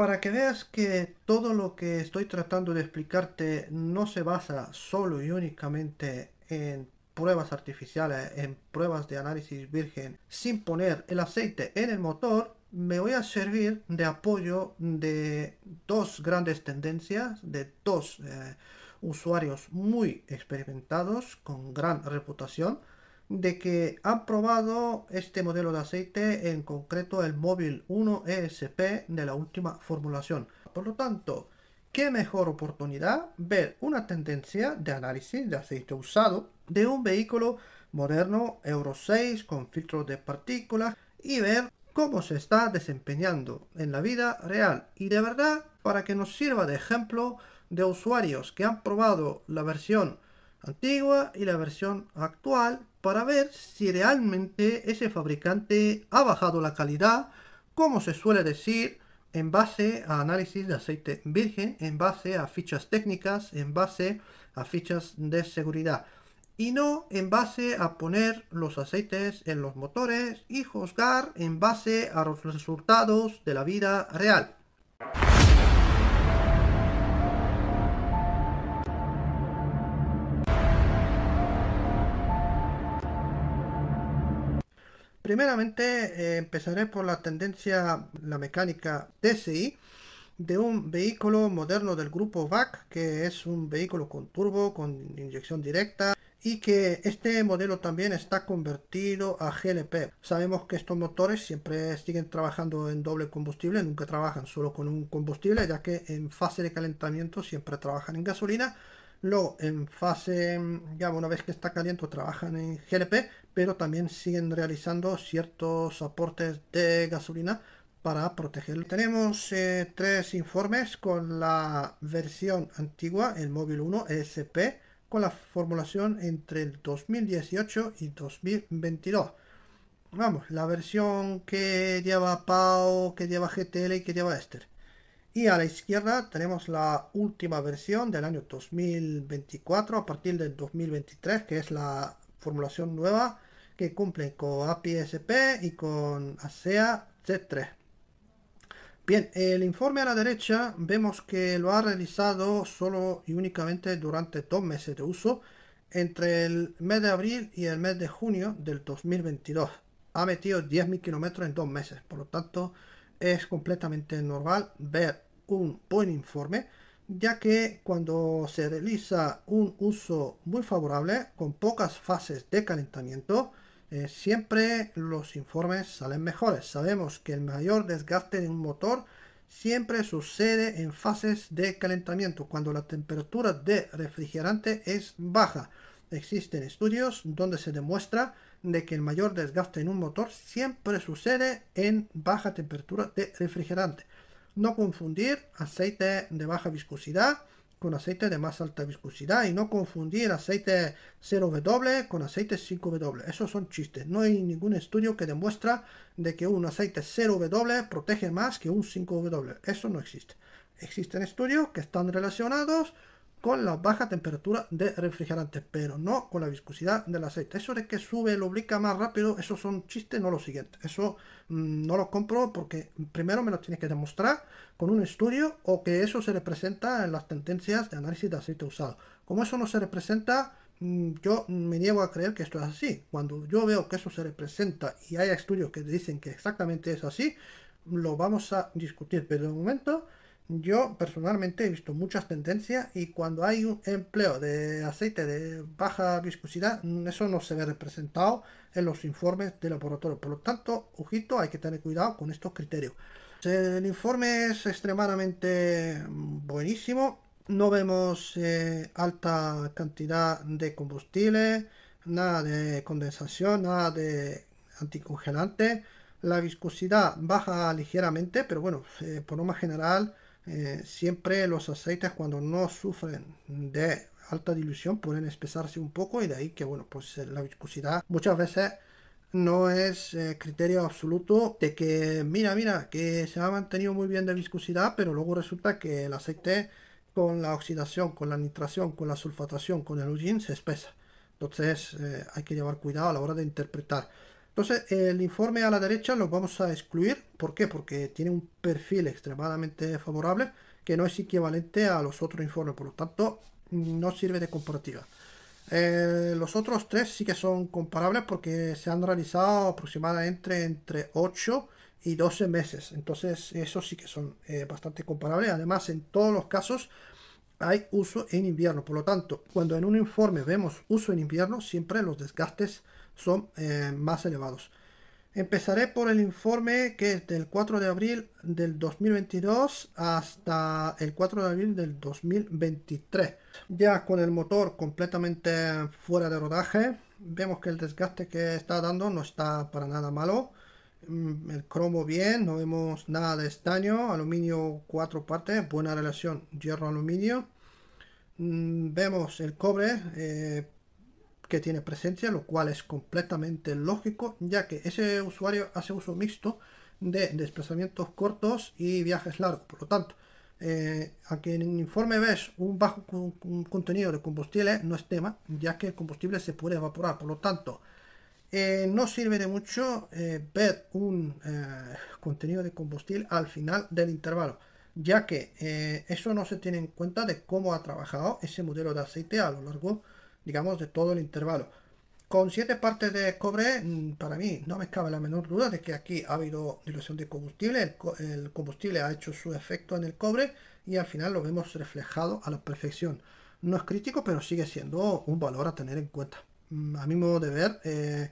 Para que veas que todo lo que estoy tratando de explicarte no se basa solo y únicamente en pruebas artificiales, en pruebas de análisis virgen, sin poner el aceite en el motor, me voy a servir de apoyo de dos grandes tendencias, de dos eh, usuarios muy experimentados, con gran reputación, de que han probado este modelo de aceite, en concreto el móvil 1 ESP de la última formulación. Por lo tanto, qué mejor oportunidad ver una tendencia de análisis de aceite usado de un vehículo moderno Euro 6 con filtro de partículas y ver cómo se está desempeñando en la vida real y de verdad para que nos sirva de ejemplo de usuarios que han probado la versión antigua y la versión actual para ver si realmente ese fabricante ha bajado la calidad, como se suele decir, en base a análisis de aceite virgen, en base a fichas técnicas, en base a fichas de seguridad. Y no en base a poner los aceites en los motores y juzgar en base a los resultados de la vida real. Primeramente eh, empezaré por la tendencia, la mecánica TSI, de un vehículo moderno del grupo VAC, que es un vehículo con turbo, con inyección directa, y que este modelo también está convertido a GLP. Sabemos que estos motores siempre siguen trabajando en doble combustible, nunca trabajan solo con un combustible, ya que en fase de calentamiento siempre trabajan en gasolina, Luego, en fase, mm, ya una vez que está caliente, trabajan en GLP, pero también siguen realizando ciertos aportes de gasolina para protegerlo. Tenemos eh, tres informes con la versión antigua, el móvil 1 ESP, con la formulación entre el 2018 y 2022. Vamos, la versión que lleva PAO, que lleva GTL y que lleva Ester. Y a la izquierda tenemos la última versión del año 2024 a partir del 2023, que es la formulación nueva que cumple con APSP y con ASEA z 3 Bien, el informe a la derecha vemos que lo ha realizado solo y únicamente durante dos meses de uso, entre el mes de abril y el mes de junio del 2022. Ha metido 10.000 kilómetros en dos meses, por lo tanto es completamente normal ver un buen informe, ya que cuando se realiza un uso muy favorable con pocas fases de calentamiento, eh, siempre los informes salen mejores. Sabemos que el mayor desgaste de un motor siempre sucede en fases de calentamiento, cuando la temperatura de refrigerante es baja existen estudios donde se demuestra de que el mayor desgaste en un motor siempre sucede en baja temperatura de refrigerante. No confundir aceite de baja viscosidad con aceite de más alta viscosidad y no confundir aceite 0W con aceite 5W. Esos son chistes. No hay ningún estudio que demuestre de que un aceite 0W protege más que un 5W. Eso no existe. Existen estudios que están relacionados con la baja temperatura de refrigerante, pero no con la viscosidad del aceite. Eso de que sube el ubica más rápido, eso son chistes, no lo siguiente. Eso mm, no lo compro porque primero me lo tienes que demostrar con un estudio o que eso se representa en las tendencias de análisis de aceite usado. Como eso no se representa, mm, yo me niego a creer que esto es así. Cuando yo veo que eso se representa y hay estudios que dicen que exactamente es así, lo vamos a discutir, pero de momento yo personalmente he visto muchas tendencias y cuando hay un empleo de aceite de baja viscosidad, mm, eso no se ve representado en los informes de laboratorio. Por lo tanto, ojito, hay que tener cuidado con estos criterios. El informe es extremadamente mm, buenísimo. No vemos eh, alta cantidad de combustible, nada de condensación, nada de anticongelante. La viscosidad baja ligeramente, pero bueno, eh, por lo más general eh, siempre los aceites cuando no sufren de alta dilución pueden espesarse un poco y de ahí que bueno pues eh, la viscosidad muchas veces no es eh, criterio absoluto de que mira mira que se ha mantenido muy bien de viscosidad pero luego resulta que el aceite con la oxidación con la nitración con la sulfatación con el ujín se espesa entonces hay que llevar cuidado a la hora de interpretar entonces, el informe a la derecha lo vamos a excluir. ¿Por qué? Porque tiene un perfil extremadamente favorable que no es equivalente a los otros informes. Por lo tanto, no sirve de comparativa. Eh, los otros tres sí que son comparables porque se han realizado aproximadamente entre 8 y 12 meses. Entonces, esos sí que son eh, bastante comparables. Además, en todos los casos hay uso en invierno. Por lo tanto, cuando en un informe vemos uso en invierno, siempre los desgastes son eh, más elevados. Empezaré por el informe que es del 4 de abril del 2022 hasta el 4 de abril del 2023. Ya con el motor completamente fuera de rodaje, vemos que el desgaste que está dando no está para nada malo. Mm, el cromo bien, no vemos nada de estaño, aluminio cuatro partes, buena relación hierro-aluminio. Mm, vemos el cobre. Eh, que tiene presencia, lo cual es completamente lógico, ya que ese usuario hace uso mixto de desplazamientos cortos y viajes largos. Por lo tanto, eh, aunque en el informe ves un bajo contenido de combustible, no es tema, ya que el combustible se puede evaporar. Por lo tanto, eh, no sirve de mucho eh, ver un eh, contenido de combustible al final del intervalo, ya que eso no se tiene en cuenta de cómo ha trabajado ese modelo de aceite a lo largo digamos, de todo el intervalo. Con siete partes de cobre, mm, para mí no me cabe la menor duda de que aquí ha habido dilución de combustible, el, combustible ha hecho su efecto en el cobre y al final lo vemos reflejado a la perfección. No es crítico, pero sigue siendo un valor a tener en cuenta. Mm, a mi modo de ver, eh,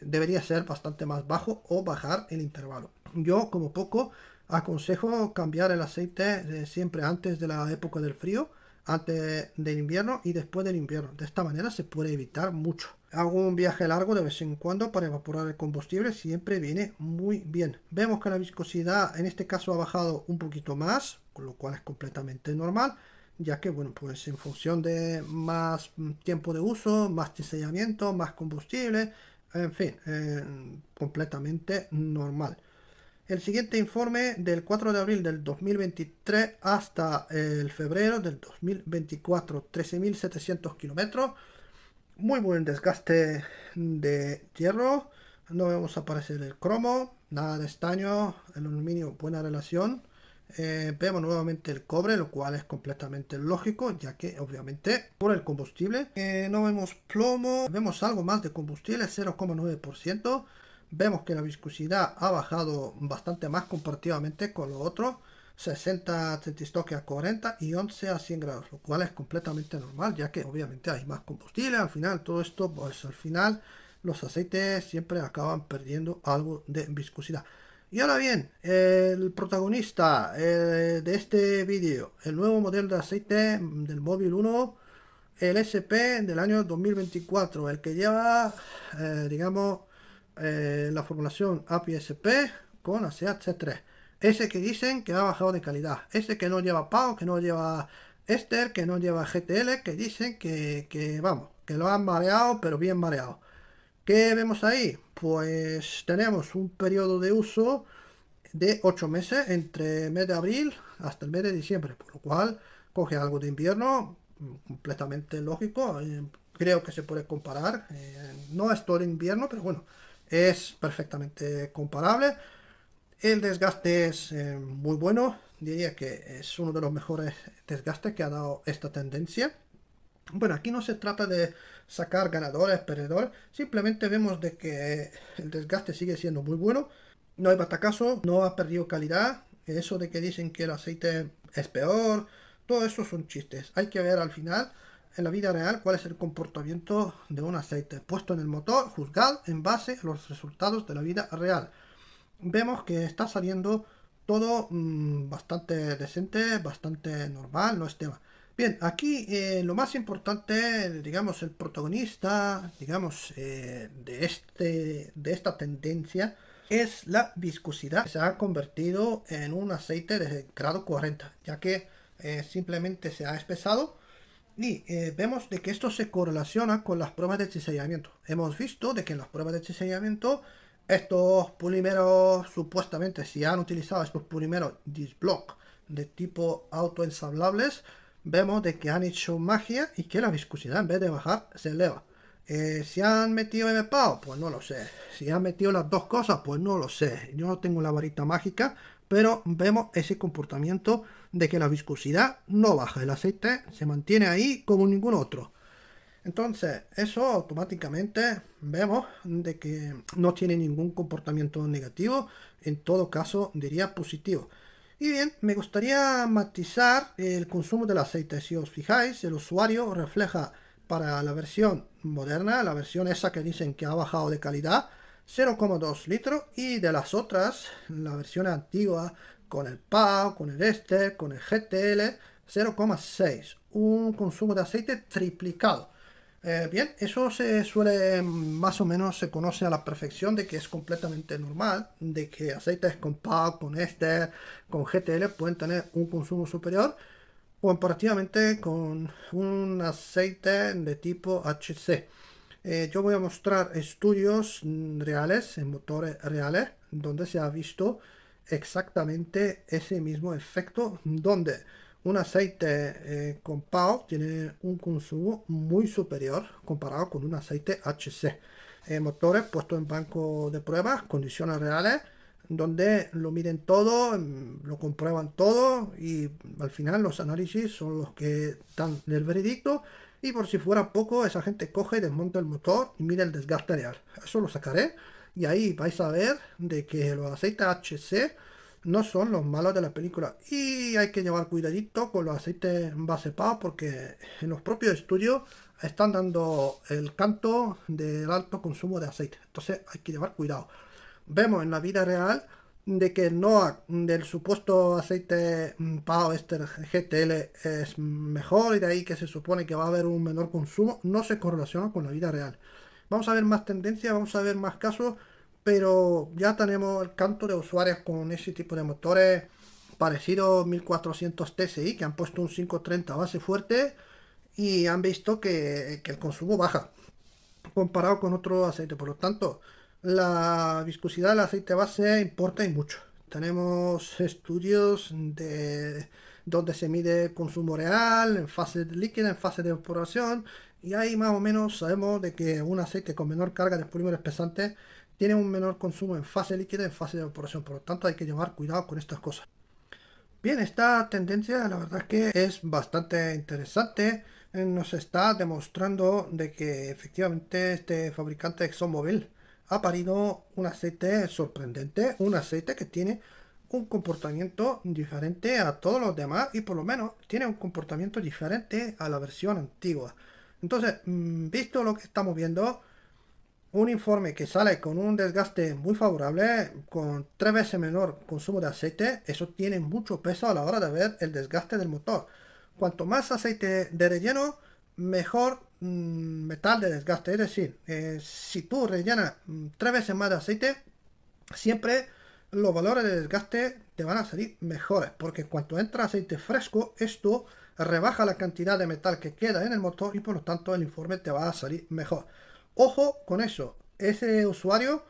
debería ser bastante más bajo o bajar el intervalo. Yo, como poco, aconsejo cambiar el aceite siempre antes de la época del frío antes del invierno y después del invierno. De esta manera se puede evitar mucho. Hago un viaje largo de vez en cuando para evaporar el combustible, siempre viene muy bien. Vemos que la viscosidad en este caso ha bajado un poquito más, con lo cual es completamente normal, ya que bueno, pues en función de más tiempo de uso, más diseñamiento, más combustible, en fin, eh, completamente normal. El siguiente informe del 4 de abril del 2023 hasta el febrero del 2024, 13.700 kilómetros. Muy buen desgaste de hierro. No vemos aparecer el cromo, nada de estaño, el aluminio, buena relación. Eh, vemos nuevamente el cobre, lo cual es completamente lógico, ya que obviamente por el combustible. Eh, no vemos plomo, vemos algo más de combustible, 0,9% vemos que la viscosidad ha bajado bastante más comparativamente con lo otro, 60 30 a 40 y 11 a 100 grados, lo cual es completamente normal, ya que obviamente hay más combustible, al final todo esto, pues al final los aceites siempre acaban perdiendo algo de viscosidad. Y ahora bien, el protagonista eh, de este vídeo, el nuevo modelo de aceite del móvil 1, el SP del año 2024, el que lleva, eh, digamos, eh, la formulación APSP con ACH3. Ese que dicen que ha bajado de calidad. Ese que no lleva PAO, que no lleva Ester, que no lleva GTL, que dicen que, vamos, que lo han mareado, pero bien mareado. ¿Qué vemos ahí? Pues tenemos un periodo de uso de 8 meses, entre mes de abril hasta el mes de diciembre, por lo cual coge algo de invierno, mm, completamente lógico, eh, creo que se puede comparar, eh, no es todo el invierno, pero bueno, es perfectamente comparable. El desgaste es eh, muy bueno, diría que es uno de los mejores desgastes que ha dado esta tendencia. Bueno, aquí no se trata de sacar ganadores, perdedores, simplemente vemos de que el desgaste sigue siendo muy bueno. No hay batacazo, no ha perdido calidad. Eso de que dicen que el aceite es peor, todo eso son chistes. Hay que ver al final en la vida real cuál es el comportamiento de un aceite puesto en el motor, juzgado en base a los resultados de la vida real. Vemos que está saliendo todo mm, bastante decente, bastante normal, no es tema. Bien, aquí eh, lo más importante, digamos, el protagonista, digamos, eh, de, este, de esta tendencia es la viscosidad. Se ha convertido en un aceite de grado 40, ya que eh, simplemente se ha espesado y eh, vemos de que esto se correlaciona con las pruebas de chisellamiento. Hemos visto de que en las pruebas de chisellamiento estos polímeros, supuestamente, si han utilizado estos polímeros disblock de tipo autoensablables, vemos de que han hecho magia y que la viscosidad en vez de bajar se eleva. Eh, si han metido MPAO, pues no lo sé. Si han metido las dos cosas, pues no lo sé. Yo no tengo la varita mágica, pero vemos ese comportamiento de que la viscosidad no baja, el aceite se mantiene ahí como ningún otro. Entonces, eso automáticamente vemos de que no tiene ningún comportamiento negativo, en todo caso diría positivo. Y bien, me gustaría matizar el consumo del aceite. Si os fijáis, el usuario refleja para la versión moderna, la versión esa que dicen que ha bajado de calidad, 0,2 litros y de las otras, la versión antigua con el PAO, con el Ester, con el GTL, 0,6. Un consumo de aceite triplicado. Eh, bien, eso se suele, más o menos se conoce a la perfección de que es completamente normal, de que aceites con PAO, con Ester, con GTL pueden tener un consumo superior comparativamente con un aceite de tipo HC. Eh, yo voy a mostrar estudios reales, en motores reales, donde se ha visto exactamente ese mismo efecto donde un aceite eh, con tiene un consumo muy superior comparado con un aceite HC. en eh, motores puestos en banco de pruebas, condiciones reales, donde lo miden todo, mm, lo comprueban todo y al final los análisis son los que dan el veredicto. Y por si fuera poco, esa gente coge, desmonta el motor y mide el desgaste real. Eso lo sacaré y ahí vais a ver de que los aceites HC no son los malos de la película. Y hay que llevar cuidadito con los aceites base PAO porque en los propios estudios están dando el canto del alto consumo de aceite. Entonces hay que llevar cuidado. Vemos en la vida real de que no del supuesto aceite PAO este GTL es mejor y de ahí que se supone que va a haber un menor consumo, no se correlaciona con la vida real. Vamos a ver más tendencias, vamos a ver más casos, pero ya tenemos el canto de usuarios con ese tipo de motores parecidos 1400 TSI que han puesto un 530 base fuerte y han visto que, el consumo baja comparado con otro aceite. Por lo tanto, la viscosidad del aceite base importa y mucho. Tenemos estudios de donde se mide el consumo real, en fase líquida, en fase de evaporación, y ahí más o menos sabemos de que un aceite con menor carga de polímeros pesantes tiene un menor consumo en fase líquida y en fase de evaporación. Por lo tanto hay que llevar cuidado con estas cosas. Bien, esta tendencia la verdad es que es bastante interesante. Eh, nos está demostrando de que efectivamente este fabricante ExxonMobil ha parido un aceite sorprendente, un aceite que tiene un comportamiento diferente a todos los demás y por lo menos tiene un comportamiento diferente a la versión antigua. Entonces, mm, visto lo que estamos viendo, un informe que sale con un desgaste muy favorable, con tres veces menor consumo de aceite, eso tiene mucho peso a la hora de ver el desgaste del motor. Cuanto más aceite de relleno, mejor mm, metal de desgaste. Es decir, eh, si tú rellenas mm, tres veces más de aceite, siempre los valores de desgaste te van a salir mejores, porque cuando entra aceite fresco, esto rebaja la cantidad de metal que queda en el motor y por lo tanto el informe te va a salir mejor. Ojo con eso, ese usuario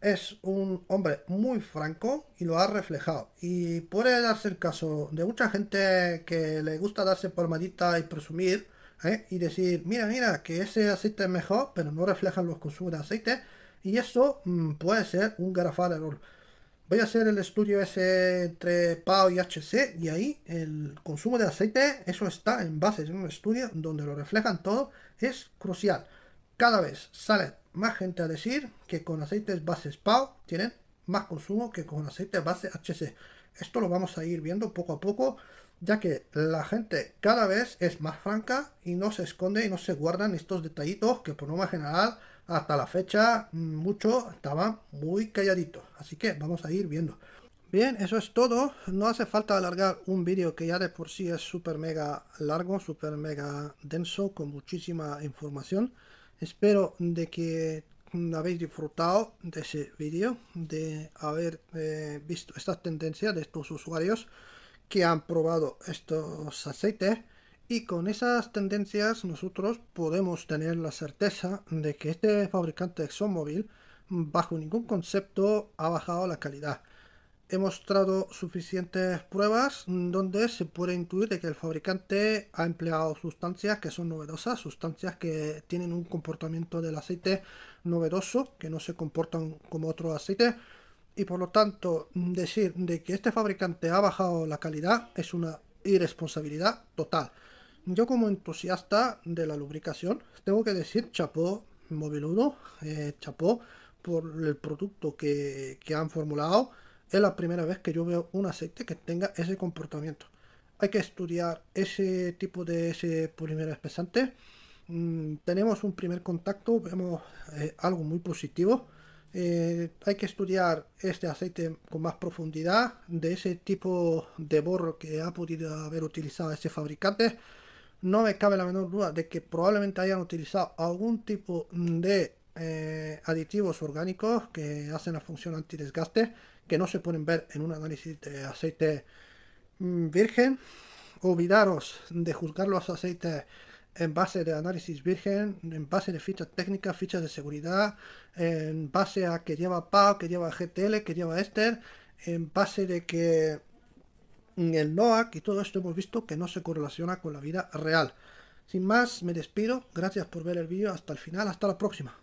es un hombre muy franco y lo ha reflejado. Y puede darse el caso de mucha gente que le gusta darse palmadita y presumir ¿eh? y decir, mira, mira, que ese aceite es mejor, pero no reflejan los consumos de aceite. Y eso mm, puede ser un garrafal error voy a hacer el estudio ese entre PAO y HC y ahí el consumo de aceite, eso está en base, en un estudio donde lo reflejan todo, es crucial. Cada vez sale más gente a decir que con aceites bases PAO tienen más consumo que con aceite base HC. Esto lo vamos a ir viendo poco a poco ya que la gente cada vez es más franca y no se esconde y no se guardan estos detallitos que por lo más general hasta la fecha mm, mucho estaba muy calladito Así que vamos a ir viendo. Bien, eso es todo. No hace falta alargar un vídeo que ya de por sí es súper mega largo, súper mega denso, con muchísima información. Espero de que habéis disfrutado de ese vídeo, de haber eh, visto estas tendencias de estos usuarios que han probado estos aceites y con esas tendencias nosotros podemos tener la certeza de que este fabricante ExxonMobil bajo ningún concepto ha bajado la calidad. He mostrado suficientes pruebas donde se puede incluir que el fabricante ha empleado sustancias que son novedosas, sustancias que tienen un comportamiento del aceite novedoso, que no se comportan como otros aceites y por lo tanto mm, decir de que este fabricante ha bajado la calidad es una irresponsabilidad total. Yo como entusiasta de la lubricación tengo que decir chapó Móvil 1, eh, chapó por el producto que, que han formulado. Es la primera vez que yo veo un aceite que tenga ese comportamiento. Hay que estudiar ese tipo de ese primer espesante. Mm, tenemos un primer contacto, vemos eh, algo muy positivo eh, hay que estudiar este aceite con más profundidad de ese tipo de borro que ha podido haber utilizado este fabricante. No me cabe la menor duda de que probablemente hayan utilizado algún tipo de eh, aditivos orgánicos que hacen la función antidesgaste que no se pueden ver en un análisis de aceite mm, virgen. Olvidaros de juzgar los aceites en base de análisis virgen, en base de fichas técnicas, fichas de seguridad, en base a que lleva PAO, que lleva GTL, que lleva Ester, en base de que mm, el NOAC y todo esto hemos visto que no se correlaciona con la vida real. Sin más, me despido. Gracias por ver el vídeo hasta el final. Hasta la próxima.